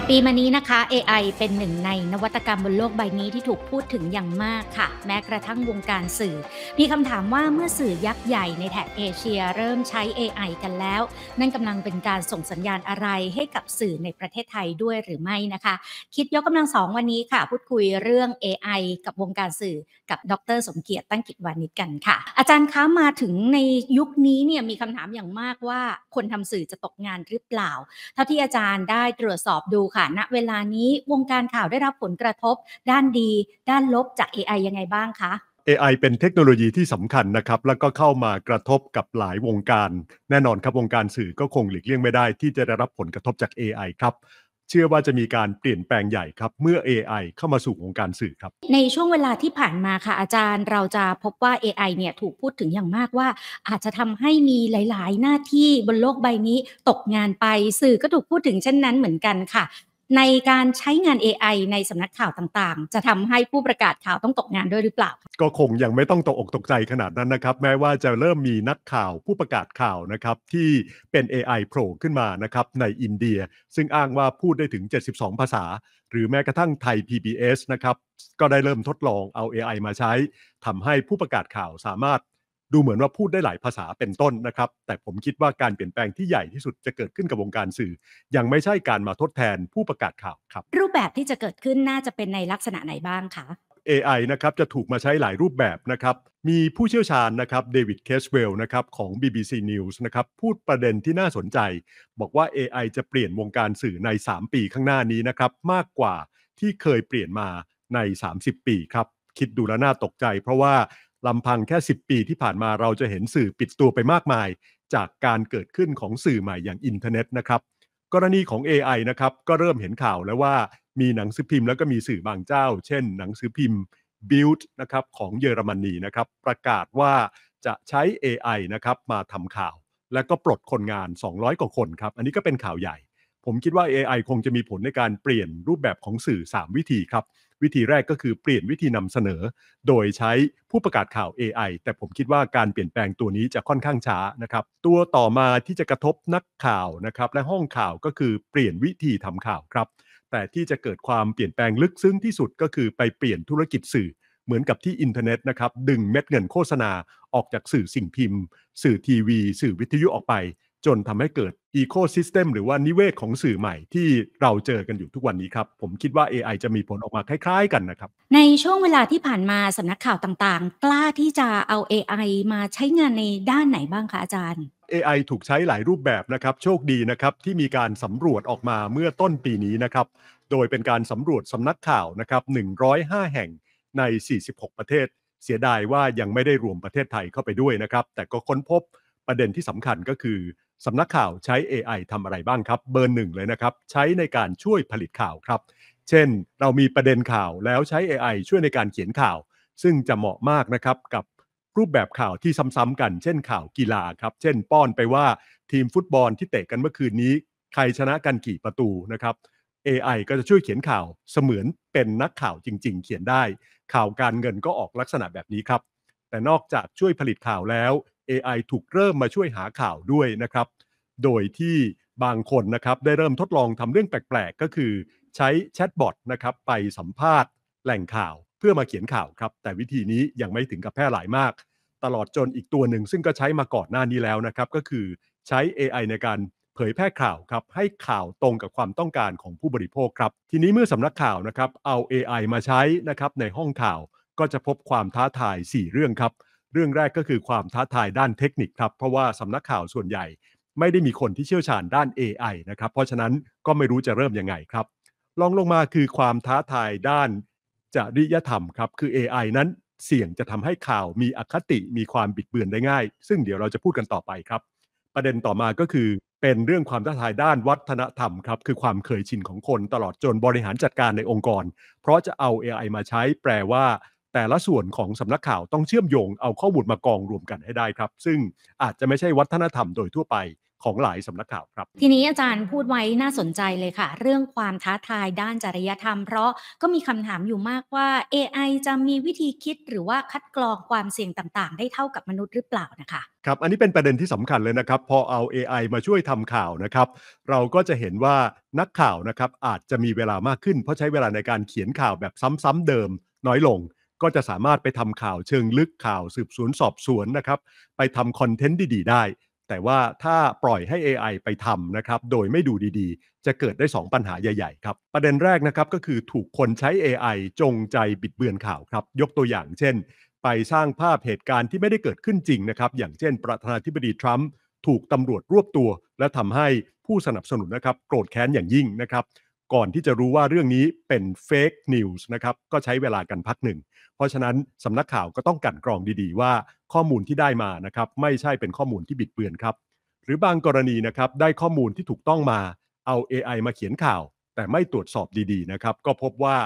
ว่าปีมานี้นะคะ AI เป็นหนึ่งในนวัตกรรมบนโลกใบนี้ที่ถูกพูดถึงอย่างมากค่ะ แม้กระทั่งวงการสื่อ มีคำถามว่าเมื่อสื่อยักษ์ใหญ่ในแถบเอเชียเริ่มใช้ AI กันแล้ว นั่นกำลังเป็นการส่งสัญญาณอะไรให้กับสื่อในประเทศไทยด้วยหรือไม่นะคะ คิดยกกำลังสองวันนี้ค่ะ พูดคุยเรื่อง AI กับวงการสื่อกับดรสมเกียรติตั้งกิจวานิชกันค่ะ อาจารย์คะมาถึงในยุคนี้เนี่ยมีคำถามอย่างมากว่า คนทำสื่อจะตกงานหรือเปล่าเท่าที่อาจารย์ได้ตรวจสอบดูค่ะณนะเวลานี้วงการข่าวได้รับผลกระทบด้านดี ด้านลบจาก AI ยังไงบ้างคะ AI เป็นเทคโนโลยีที่สำคัญนะครับ แล้วก็เข้ามากระทบกับหลายวงการ แน่นอนครับวงการสื่อก็คงหลีกเลี่ยงไม่ได้ที่จะได้รับผลกระทบจาก AI ครับเชื่อว่าจะมีการเปลี่ยนแปลงใหญ่ครับเมื่อ AI เข้ามาสู่วงการสื่อครับ ในช่วงเวลาที่ผ่านมาค่ะอาจารย์เราจะพบว่า AI เนี่ยถูกพูดถึงอย่างมากว่า อาจจะทำให้มีหลายๆ หน้าที่บนโลกใบนี้ตกงานไปสื่อก็ถูกพูดถึงเช่นนั้นเหมือนกันค่ะในการใช้งาน AI ในสำนักข่าวต่างๆ จะทำให้ผู้ประกาศข่าวต้องตกงานด้วยหรือเปล่า ก็คงยังไม่ต้องตกอกตกใจขนาดนั้นนะครับ แม้ว่าจะเริ่มมีนักข่าวผู้ประกาศข่าวนะครับที่เป็น AI โผล่ขึ้นมานะครับในอินเดีย ซึ่งอ้างว่าพูดได้ถึง 72 ภาษา หรือแม้กระทั่งไทย PBS นะครับ ก็ได้เริ่มทดลองเอา AI มาใช้ทำให้ผู้ประกาศข่าวสามารถดูเหมือนว่าพูดได้หลายภาษาเป็นต้นนะครับ แต่ผมคิดว่าการเปลี่ยนแปลงที่ใหญ่ที่สุดจะเกิดขึ้นกับวงการสื่อ ยังไม่ใช่การมาทดแทนผู้ประกาศข่าวครับ รูปแบบที่จะเกิดขึ้นน่าจะเป็นในลักษณะไหนบ้างคะ AI นะครับจะถูกมาใช้หลายรูปแบบนะครับ มีผู้เชี่ยวชาญนะครับเดวิดเคสเวลนะครับของ BBC News นะครับพูดประเด็นที่น่าสนใจ บอกว่า AI จะเปลี่ยนวงการสื่อใน 3 ปีข้างหน้านี้นะครับมากกว่าที่เคยเปลี่ยนมาใน 30 ปีครับคิดดูแล้วน่าตกใจ เพราะว่าลำพังแค่ 10 ปีที่ผ่านมาเราจะเห็นสื่อปิดตัวไปมากมาย จากการเกิดขึ้นของสื่อใหม่อย่างอินเทอร์เน็ตนะครับกรณีของ AI นะครับก็เริ่มเห็นข่าวแล้วว่ามีหนังสือพิมพ์แล้วก็มีสื่อบางเจ้า เช่นหนังสือพิมพ์ Build นะครับของเยอรมนีนะครับประกาศว่าจะใช้ AI นะครับมาทำข่าว และก็ปลดคนงาน 200 กว่าคนครับ อันนี้ก็เป็นข่าวใหญ่ ผมคิดว่า AI คงจะมีผลในการเปลี่ยนรูปแบบของสื่อ 3 วิธีครับวิธีแรกก็คือเปลี่ยนวิธีนำเสนอ โดยใช้ผู้ประกาศข่าว AI แต่ผมคิดว่าการเปลี่ยนแปลงตัวนี้จะค่อนข้างช้านะครับตัวต่อมาที่จะกระทบนักข่าวนะครับและห้องข่าวก็คือเปลี่ยนวิธีทำข่าวครับ แต่ที่จะเกิดความเปลี่ยนแปลงลึกซึ้งที่สุดก็คือไปเปลี่ยนธุรกิจสื่อ เหมือนกับที่อินเทอร์เน็ตนะครับดึงเม็ดเงินโฆษณาออกจากสื่อสิ่งพิมพ์สื่อทีวี สื่อวิทยุออกไป จนทำให้เกิดอีโคซิสเต็มหรือว่านิเวศของสื่อใหม่ที่เราเจอกันอยู่ทุกวันนี้ครับ ผมคิดว่า AI จะมีผลออกมาคล้ายๆกันนะครับ ในช่วงเวลาที่ผ่านมาสำนักข่าวต่างๆ กล้าที่จะเอา AI มาใช้งานในด้านไหนบ้างคะอาจารย์ AI ถูกใช้หลายรูปแบบนะครับโชคดีนะครับ ที่มีการสำรวจออกมาเมื่อต้นปีนี้นะครับโดยเป็นการสำรวจสำนักข่าวนะครับ105 แห่งใน 46 ประเทศเสียดายว่ายังไม่ได้รวมประเทศไทยเข้าไปด้วยนะครับแต่ก็ค้นพบประเด็นที่สำคัญก็คือสำนักข่าวใช้ AI ทำอะไรบ้างครับ เบอร์หนึ่งเลยนะครับ ใช้ในการช่วยผลิตข่าวครับ เช่น เรามีประเด็นข่าวแล้วใช้ AI ช่วยในการเขียนข่าว ซึ่งจะเหมาะมากนะครับกับรูปแบบข่าวที่ซ้ำๆกัน เช่น ข่าวกีฬาครับเช่น ป้อนไปว่าทีมฟุตบอลที่เตะกันเมื่อคืนนี้ใครชนะกันกี่ประตูนะครับ AI ก็จะช่วยเขียนข่าวเสมือนเป็นนักข่าวจริงๆ เขียนได้ ข่าวการเงินก็ออกลักษณะแบบนี้ครับแต่นอกจากช่วยผลิตข่าวแล้ว AI ถูกเริ่มมาช่วยหาข่าวด้วยนะครับโดยที่บางคนนะครับได้เริ่มทดลองทำเรื่องแปลกๆ ก็คือใช้แชทบอทนะครับไปสัมภาษณ์แหล่งข่าวเพื่อมาเขียนข่าวครับ แต่วิธีนี้ยังไม่ถึงกับแพร่หลายมาก ตลอดจนอีกตัวหนึ่งซึ่งก็ใช้มาก่อนหน้านี้แล้วนะครับก็คือใช้ AI ในการเผยแพร่ข่าวครับให้ข่าวตรงกับความต้องการของผู้บริโภคครับทีนี้เมื่อสำนักข่าวนะครับเอา AI มาใช้นะครับในห้องข่าวก็จะพบความท้าทาย 4 เรื่องครับเรื่องแรกก็คือความท้าทายด้านเทคนิคครับ เพราะว่าสำนักข่าวส่วนใหญ่ ไม่ได้มีคนที่เชี่ยวชาญด้าน AI นะครับ เพราะฉะนั้นก็ไม่รู้จะเริ่มยังไงครับลองลงมาคือความท้าทายด้าน จริยธรรมครับ คือ AI นั้นเสี่ยงจะทำให้ข่าวมีอคติมีความบิดเบือนได้ง่าย ซึ่งเดี๋ยวเราจะพูดกันต่อไปครับ ประเด็นต่อมาก็คือ เป็นเรื่องความท้าทายด้านวัฒนธรรมครับคือความเคยชินของคนตลอดจนบริหารจัดการในองค์กร เพราะจะเอา AI มาใช้ แปลว่าแต่ละส่วนของสำนักข่าวต้องเชื่อมโยงเอาข้อมูลมากองรวมกันให้ได้ครับ ซึ่งอาจจะไม่ใช่วัฒนธรรมโดยทั่วไปของหลายสำนักข่าวครับ ทีนี้อาจารย์พูดไว้น่าสนใจเลยค่ะ เรื่องความท้าทายด้านจริยธรรม เพราะก็มีคำถามอยู่มากว่า AI จะมีวิธีคิดหรือว่าคัดกรองความเสี่ยงต่างๆ ได้เท่ากับมนุษย์หรือเปล่านะคะครับอันนี้เป็นประเด็นที่สำคัญเลยนะครับพอเอา AI มาช่วยทำข่าวนะครับเราก็จะเห็นว่านักข่าวนะครับอาจจะมีเวลามากขึ้นเพราะใช้เวลาในการเขียนข่าวแบบซ้ำๆเดิม น้อยลงก็จะสามารถไปทำข่าวเชิงลึกข่าวสืบสวน สอบสวนนะครับไปทำคอนเทนต์ดี ๆ ได้ แต่ว่าถ้าปล่อยให้ AI ไปทำนะครับโดยไม่ดูดีๆ จะเกิดได้ 2 ปัญหาใหญ่ๆครับประเด็นแรกนะครับก็คือถูกคนใช้ AI จงใจบิดเบือนข่าวครับ ยกตัวอย่างเช่น ไปสร้างภาพเหตุการณ์ที่ไม่ได้เกิดขึ้นจริงนะครับอย่างเช่นประธานาธิบดีทรัมป์ถูกตำรวจรวบตัว และทำให้ผู้สนับสนุนนะครับโกรธแค้นอย่างยิ่งนะครับก่อนที่จะรู้ว่าเรื่องนี้เป็นเฟกนิวส์นะครับ ก็ใช้เวลากันพักหนึ่ง เพราะฉะนั้นสำนักข่าวก็ต้องกันกรองดีๆ ว่าข้อมูลที่ได้มานะครับไม่ใช่เป็นข้อมูลที่บิดเบือนครับ หรือบางกรณีนะครับได้ข้อมูลที่ถูกต้องมา เอา AI มาเขียนข่าวแต่ไม่ตรวจสอบดีๆนะครับก็พบว่า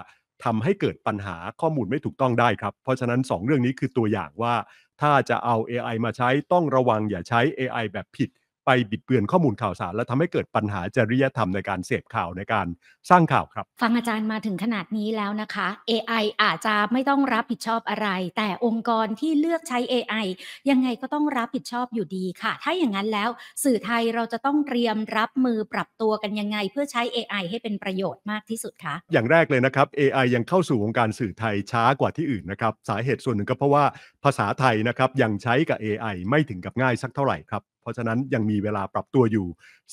ทำให้เกิดปัญหาข้อมูลไม่ถูกต้องได้ครับเพราะฉะนั้น 2 เรื่องนี้คือตัวอย่างว่าถ้าจะเอา AI มาใช้ต้องระวังอย่าใช้ AI แบบผิดไปบิดเบือนข้อมูลข่าวสารและทำให้เกิดปัญหาจริยธรรมในการเสพข่าวในการสร้างข่าวครับ ฟังอาจารย์มาถึงขนาดนี้แล้วนะคะ AI อาจจะไม่ต้องรับผิดชอบอะไร แต่องค์กรที่เลือกใช้ AI ยังไงก็ต้องรับผิดชอบอยู่ดีค่ะ ถ้าอย่างนั้นแล้วสื่อไทยเราจะต้องเตรียมรับมือปรับตัวกันยังไงเพื่อใช้ AI ให้เป็นประโยชน์มากที่สุดคะ อย่างแรกเลยนะครับ AI ยังเข้าสู่วงการสื่อไทยช้ากว่าที่อื่นนะครับสาเหตุส่วนหนึ่งก็เพราะว่าภาษาไทยนะครับยังใช้กับ AI ไม่ถึงกับง่ายสักเท่าไหร่ครับเพราะฉะนั้นยังมีเวลาปรับตัวอยู่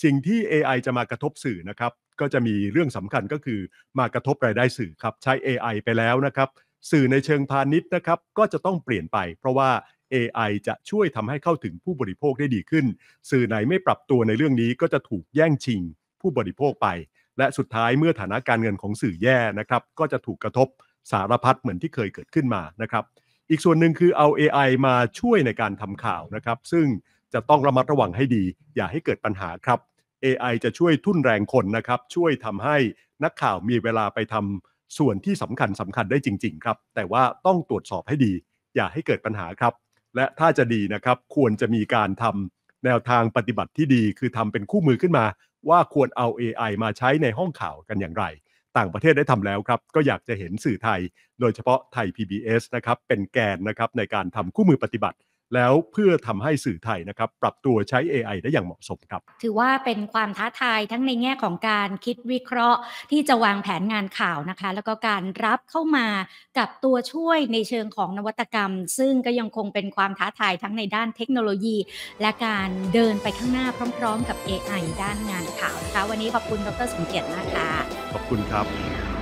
สิ่งที่ AI จะมากระทบสื่อนะครับ ก็จะมีเรื่องสำคัญก็คือมากระทบรายได้สื่อครับ ใช้ AI ไปแล้วนะครับสื่อในเชิงพาณิชย์นะครับก็จะต้องเปลี่ยนไป เพราะว่า AI จะช่วยทำให้เข้าถึงผู้บริโภคได้ดีขึ้น สื่อไหนไม่ปรับตัวในเรื่องนี้ ก็จะถูกแย่งชิงผู้บริโภคไป และสุดท้ายเมื่อฐานะการเงินของสื่อแย่นะครับก็จะถูกกระทบสารพัดเหมือนที่เคยเกิดขึ้นมานะครับอีกส่วนหนึ่งคือเอา AI มาช่วยในการทำข่าวนะครับ ซึ่งจะต้องระมัดระวังให้ดี อย่าให้เกิดปัญหาครับ AI จะช่วยทุ่นแรงคนนะครับช่วยทำให้นักข่าวมีเวลาไปทำส่วนที่สำคัญสำคัญได้จริงๆครับแต่ว่าต้องตรวจสอบให้ดี อย่าให้เกิดปัญหาครับ และถ้าจะดีนะครับควรจะมีการทำแนวทางปฏิบัติที่ดี คือทำเป็นคู่มือขึ้นมา ว่าควรเอา AI มาใช้ในห้องข่าวกันอย่างไร ต่างประเทศได้ทำแล้วครับก็อยากจะเห็นสื่อไทย โดยเฉพาะไทย PBS นะครับเป็นแกนนะครับในการทำคู่มือปฏิบัติแล้วเพื่อทำให้สื่อไทยนะครับปรับตัวใช้ AI ได้อย่างเหมาะสมครับ ถือว่าเป็นความท้าทายทั้งในแง่ของการคิดวิเคราะห์ ที่จะวางแผนงานข่าวนะคะ แล้วก็การรับเข้ามากับตัวช่วยในเชิงของนวัตกรรม ซึ่งก็ยังคงเป็นความท้าทายทั้งในด้านเทคโนโลยี และการเดินไปข้างหน้าพร้อม ๆ กับ AI ด้านงานข่าวนะคะวันนี้ขอบคุณดรสมเกียรติมาคะ ขอบคุณครับ